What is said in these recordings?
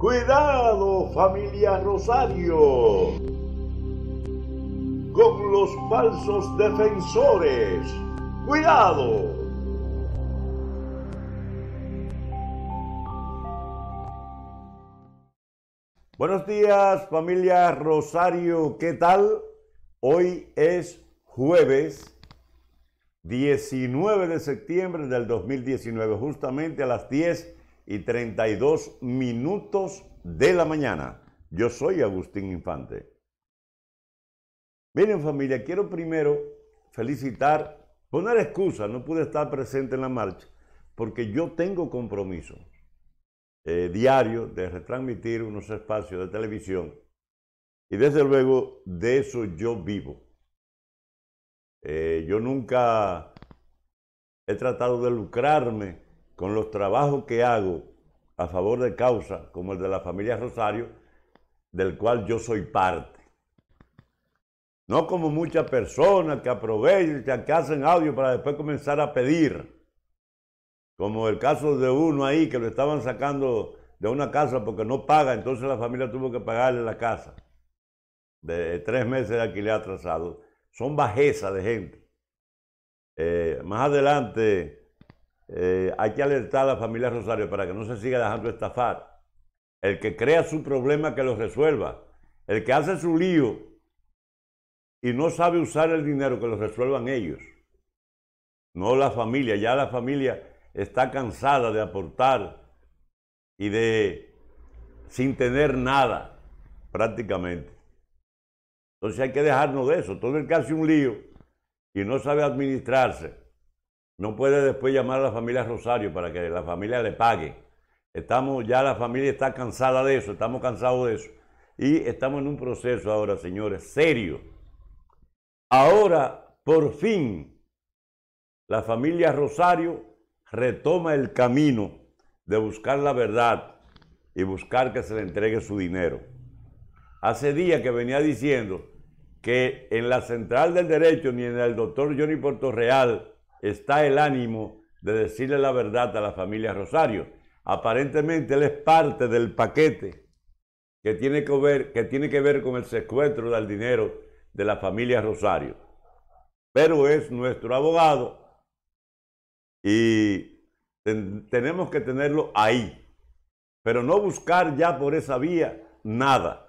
Cuidado familia Rosario con los falsos defensores. Cuidado. Buenos días familia Rosario, ¿qué tal? Hoy es jueves 19 de septiembre del 2019, justamente a las 10 y 32 minutos de la mañana. Yo soy Agustín Infante. Miren familia, quiero primero felicitar, poner excusa, no pude estar presente en la marcha porque yo tengo compromiso eh, diario de retransmitir unos espacios de televisión y desde luego de eso yo vivo. Eh, yo nunca he tratado de lucrarme con los trabajos que hago a favor de causa, como el de la familia Rosario, del cual yo soy parte. No como muchas personas que aprovechan, que hacen audio para después comenzar a pedir, como el caso de uno ahí que lo estaban sacando de una casa porque no paga, entonces la familia tuvo que pagarle la casa de eh, tres meses de alquiler atrasado. Son bajezas de gente. Eh, más adelante eh, hay que alertar a la familia Rosario para que no se siga dejando estafar. El que crea su problema, que lo resuelva. El que hace su lío y no sabe usar el dinero, que lo resuelvan ellos. No la familia. Ya la familia está cansada de aportar y de sin tener nada prácticamente. Entonces hay que dejarnos de eso. Todo el que hace un lío y no sabe administrarse no puede después llamar a la familia Rosario para que la familia le pague. Estamos, ya la familia está cansada de eso, estamos cansados de eso. Y estamos en un proceso ahora, señores, serio. Ahora, por fin, la familia Rosario retoma el camino de buscar la verdad y buscar que se le entregue su dinero. Hace días que venía diciendo que en la central del derecho ni en el doctor Johnny Portorreal está el ánimo de decirle la verdad a la familia Rosario. Aparentemente él es parte del paquete que tiene que ver, que tiene que ver con el secuestro del dinero de la familia Rosario. Pero es nuestro abogado y tenemos que tenerlo ahí. Pero no buscar ya por esa vía nada.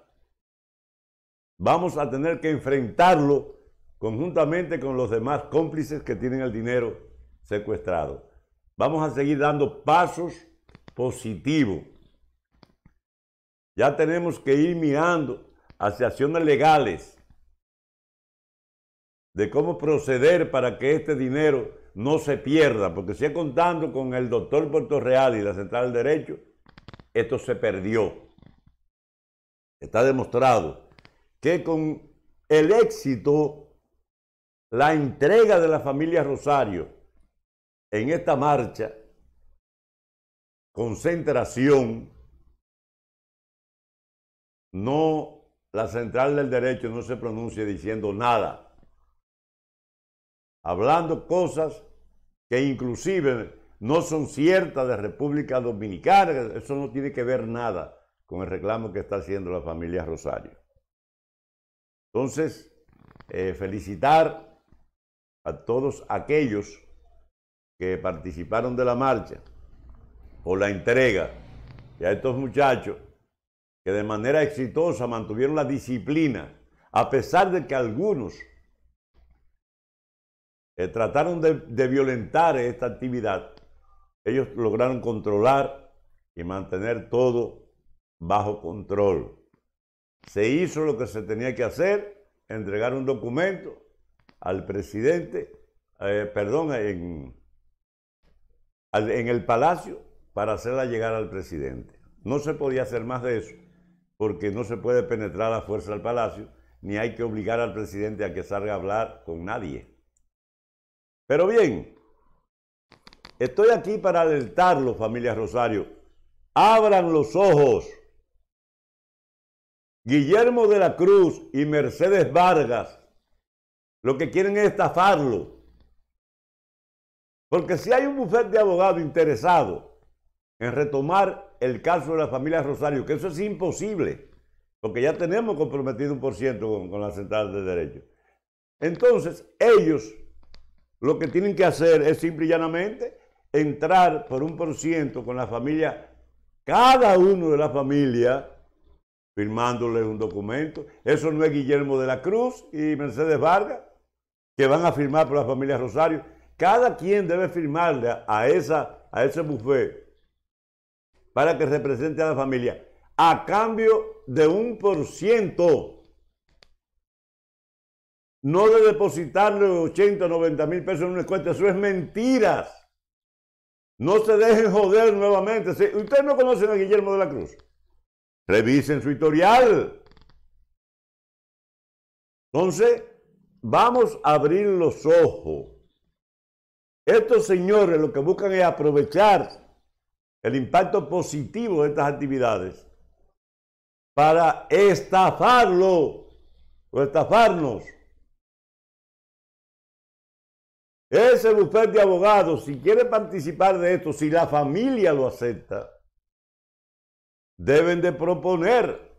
Vamos a tener que enfrentarlo conjuntamente con los demás cómplices que tienen el dinero secuestrado. Vamos a seguir dando pasos positivos. Ya tenemos que ir mirando hacia acciones legales de cómo proceder para que este dinero no se pierda, porque si es contando con el doctor Puerto Real y la Central del Derecho, esto se perdió. Está demostrado que con el éxito la entrega de la familia Rosario en esta marcha, concentración, no, la central del derecho no se pronuncia diciendo nada, hablando cosas que inclusive no son ciertas de República Dominicana, eso no tiene que ver nada con el reclamo que está haciendo la familia Rosario. Entonces, eh, felicitar a todos aquellos que participaron de la marcha por la entrega y a estos muchachos que de manera exitosa mantuvieron la disciplina, a pesar de que algunos eh, trataron de, de violentar esta actividad, ellos lograron controlar y mantener todo bajo control. Se hizo lo que se tenía que hacer, entregar un documento al presidente, eh, perdón, en, en el palacio para hacerla llegar al presidente. No se podía hacer más de eso, porque no se puede penetrar a fuerza al palacio, ni hay que obligar al presidente a que salga a hablar con nadie. Pero bien, estoy aquí para alertarlo, familia Rosario. Abran los ojos. Guillermo de la Cruz y Mercedes Vargas lo que quieren es estafarlo. Porque si hay un bufete de abogados interesado en retomar el caso de la familia Rosario, que eso es imposible, porque ya tenemos comprometido un por ciento con, la central de derechos. Entonces, ellos lo que tienen que hacer es simple y llanamente entrar por un por ciento con la familia, cada uno de la familia, firmándole un documento. Eso no es Guillermo de la Cruz y Mercedes Vargas que van a firmar por la familia Rosario. Cada quien debe firmarle a, esa, a ese buffet para que represente a la familia a cambio de un por ciento. No de depositarle 80 o 90 mil pesos en una cuenta. Eso es mentiras. No se dejen joder nuevamente. ustedes no conocen a Guillermo de la Cruz. Revisen su historial. Entonces, Vamos a abrir los ojos. Estos señores lo que buscan es aprovechar el impacto positivo de estas actividades para estafarlo o estafarnos. Ese bufete de abogados, si quiere participar de esto, si la familia lo acepta, deben de proponer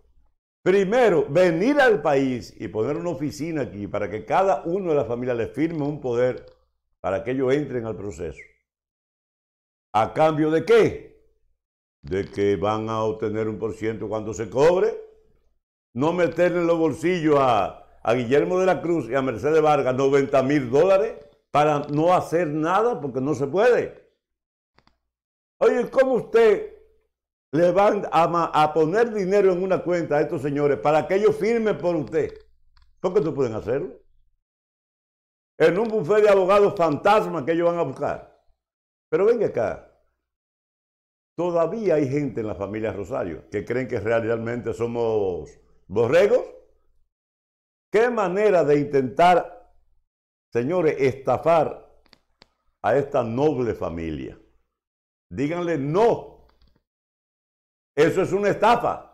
Primero, venir al país y poner una oficina aquí para que cada uno de las familias le firme un poder para que ellos entren al proceso. ¿A cambio de qué? De que van a obtener un por ciento cuando se cobre. No meterle en los bolsillos a, a Guillermo de la Cruz y a Mercedes Vargas 90 mil dólares para no hacer nada porque no se puede. Oye, ¿cómo usted le van a, poner dinero en una cuenta a estos señores para que ellos firmen por usted. ¿Por qué no pueden hacerlo? En un bufete de abogados fantasma que ellos van a buscar. Pero venga acá. Todavía hay gente en la familia Rosario que creen que realmente somos borregos. ¿Qué manera de intentar, señores, estafar a esta noble familia? Díganle no eso es una estafa.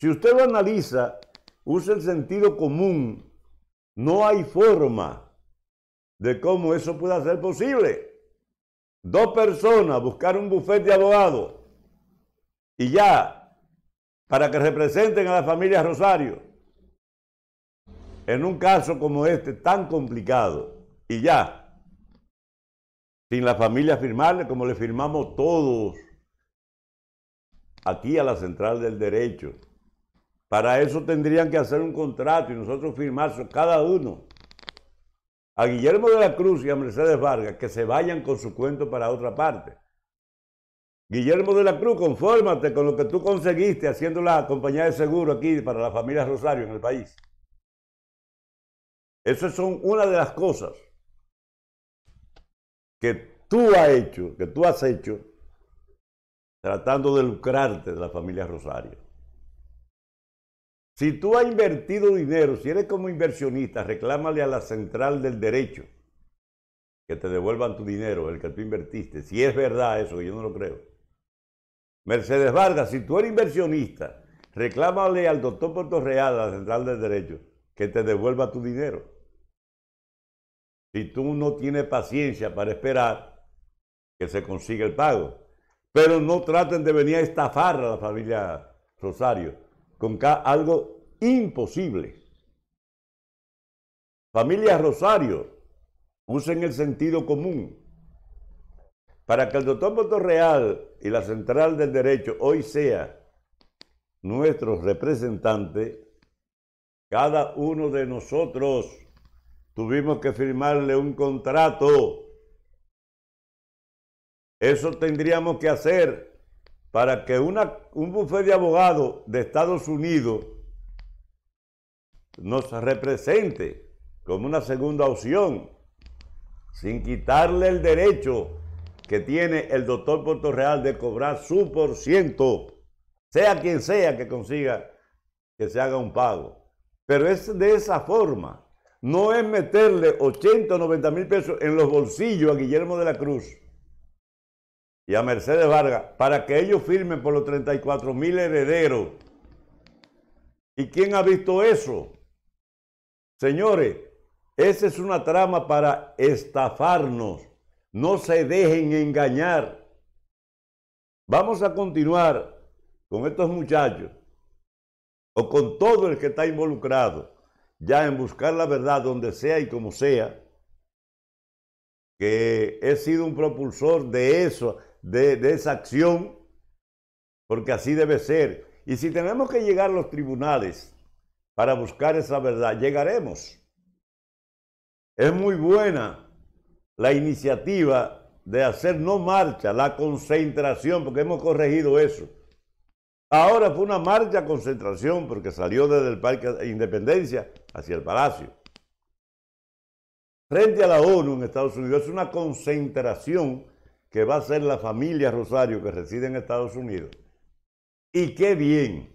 Si usted lo analiza, usa el sentido común, no hay forma de cómo eso pueda ser posible. Dos personas buscar un bufete de abogados y ya, para que representen a la familia Rosario, en un caso como este tan complicado, y ya sin la familia firmarle, como le firmamos todos aquí a la central del derecho. Para eso tendrían que hacer un contrato y nosotros firmarlo cada uno. A Guillermo de la Cruz y a Mercedes Vargas que se vayan con su cuento para otra parte. Guillermo de la Cruz, confórmate con lo que tú conseguiste haciendo la compañía de seguro aquí para la familia Rosario en el país. Esas son una de las cosas que tú has hecho, que tú has hecho, tratando de lucrarte de la familia Rosario. Si tú has invertido dinero, si eres como inversionista, reclámale a la central del derecho que te devuelvan tu dinero, el que tú invertiste. Si es verdad eso, yo no lo creo. Mercedes Vargas, si tú eres inversionista, reclámale al doctor Puerto Real, a la central del derecho, que te devuelva tu dinero si tú no tienes paciencia para esperar que se consiga el pago. Pero no traten de venir a estafar a la familia Rosario con algo imposible. Familia Rosario, usen el sentido común. Para que el doctor real y la Central del Derecho hoy sea nuestro representante, cada uno de nosotros Tuvimos que firmarle un contrato. Eso tendríamos que hacer para que una, un bufete de abogados de Estados Unidos nos represente como una segunda opción, sin quitarle el derecho que tiene el doctor Puerto Real de cobrar su por ciento, sea quien sea que consiga que se haga un pago. Pero es de esa forma no es meterle 80 o 90 mil pesos en los bolsillos a Guillermo de la Cruz y a Mercedes Vargas para que ellos firmen por los 34 mil herederos. ¿Y quién ha visto eso? Señores, esa es una trama para estafarnos. No se dejen engañar. Vamos a continuar con estos muchachos o con todo el que está involucrado ya en buscar la verdad donde sea y como sea, que he sido un propulsor de eso, de, esa acción, porque así debe ser. Y si tenemos que llegar a los tribunales para buscar esa verdad, llegaremos. Es muy buena la iniciativa de hacer no marcha, la concentración, porque hemos corregido eso. Ahora fue una marcha concentración porque salió desde el Parque de Independencia hacia el palacio. Frente a la ONU en Estados Unidos es una concentración que va a ser la familia Rosario que reside en Estados Unidos. Y qué bien.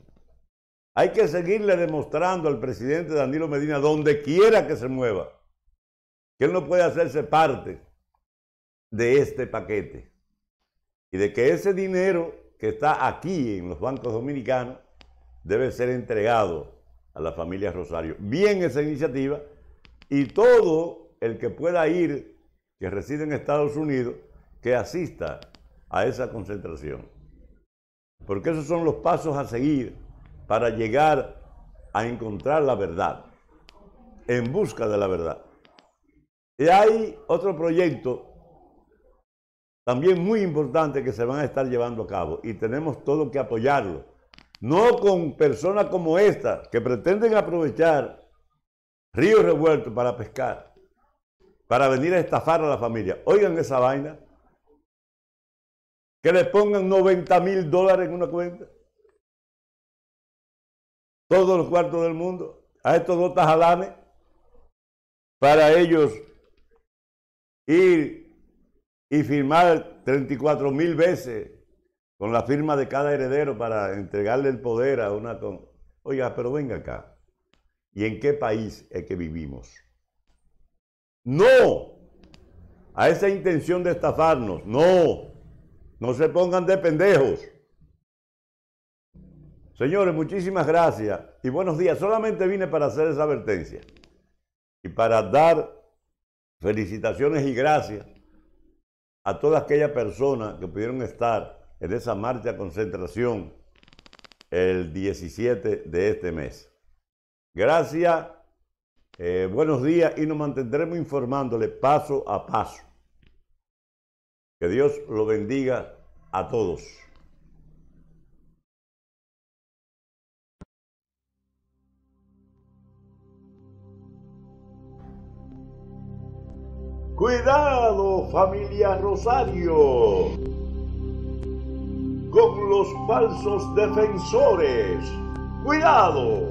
Hay que seguirle demostrando al presidente Danilo Medina, donde quiera que se mueva, que él no puede hacerse parte de este paquete. Y de que ese dinero que está aquí en los bancos dominicanos debe ser entregado a la familia Rosario. Bien esa iniciativa y todo el que pueda ir, que reside en Estados Unidos, que asista a esa concentración. Porque esos son los pasos a seguir para llegar a encontrar la verdad, en busca de la verdad. Y hay otro proyecto también muy importante que se van a estar llevando a cabo y tenemos todo que apoyarlo no con personas como esta que pretenden aprovechar ríos revueltos para pescar, para venir a estafar a la familia. Oigan esa vaina. Que les pongan 90 mil dólares en una cuenta. Todos los cuartos del mundo. A estos dos tajalanes. Para ellos ir y firmar 34 mil veces con la firma de cada heredero para entregarle el poder a una... Oiga, pero venga acá. ¿Y en qué país es que vivimos? No, a esa intención de estafarnos, no, no se pongan de pendejos. Señores, muchísimas gracias y buenos días. Solamente vine para hacer esa advertencia y para dar felicitaciones y gracias a toda aquella persona que pudieron estar en esa marcha concentración el 17 de este mes. Gracias, eh, buenos días y nos mantendremos informándole paso a paso. Que Dios lo bendiga a todos. Cuidado, familia Rosario los falsos defensores. Cuidado